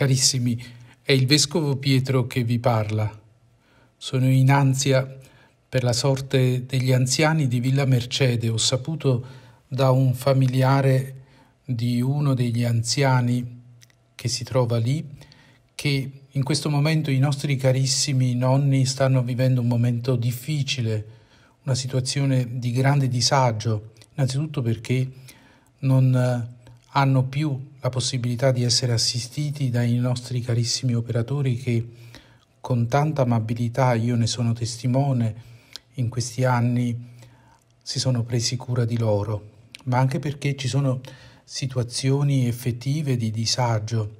Carissimi, è il Vescovo Pietro che vi parla. Sono in ansia per la sorte degli anziani di Villa Mercede. Ho saputo da un familiare di uno degli anziani che si trova lì che in questo momento i nostri carissimi nonni stanno vivendo un momento difficile, una situazione di grande disagio, innanzitutto perché non eh, hanno più la possibilità di essere assistiti dai nostri carissimi operatori che con tanta amabilità, io ne sono testimone, in questi anni si sono presi cura di loro, ma anche perché ci sono situazioni effettive di disagio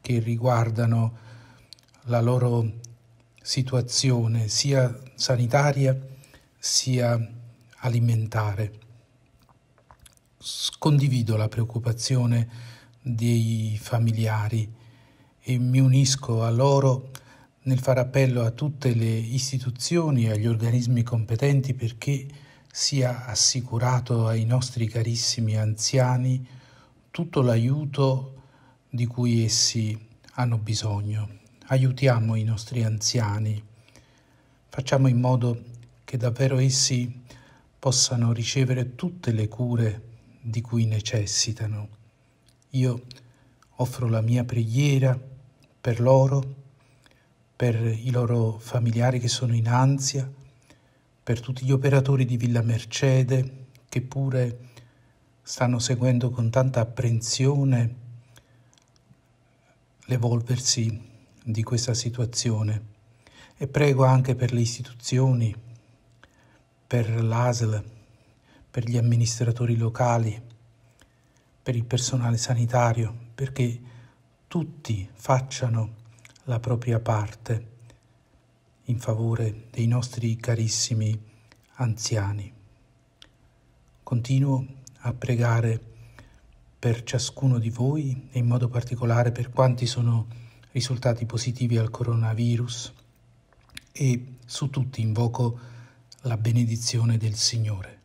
che riguardano la loro situazione sia sanitaria sia alimentare condivido la preoccupazione dei familiari e mi unisco a loro nel far appello a tutte le istituzioni e agli organismi competenti perché sia assicurato ai nostri carissimi anziani tutto l'aiuto di cui essi hanno bisogno. Aiutiamo i nostri anziani, facciamo in modo che davvero essi possano ricevere tutte le cure di cui necessitano. Io offro la mia preghiera per loro, per i loro familiari che sono in ansia, per tutti gli operatori di Villa Mercede che pure stanno seguendo con tanta apprensione l'evolversi di questa situazione e prego anche per le istituzioni, per l'ASL, per gli amministratori locali, per il personale sanitario, perché tutti facciano la propria parte in favore dei nostri carissimi anziani. Continuo a pregare per ciascuno di voi e in modo particolare per quanti sono risultati positivi al coronavirus e su tutti invoco la benedizione del Signore.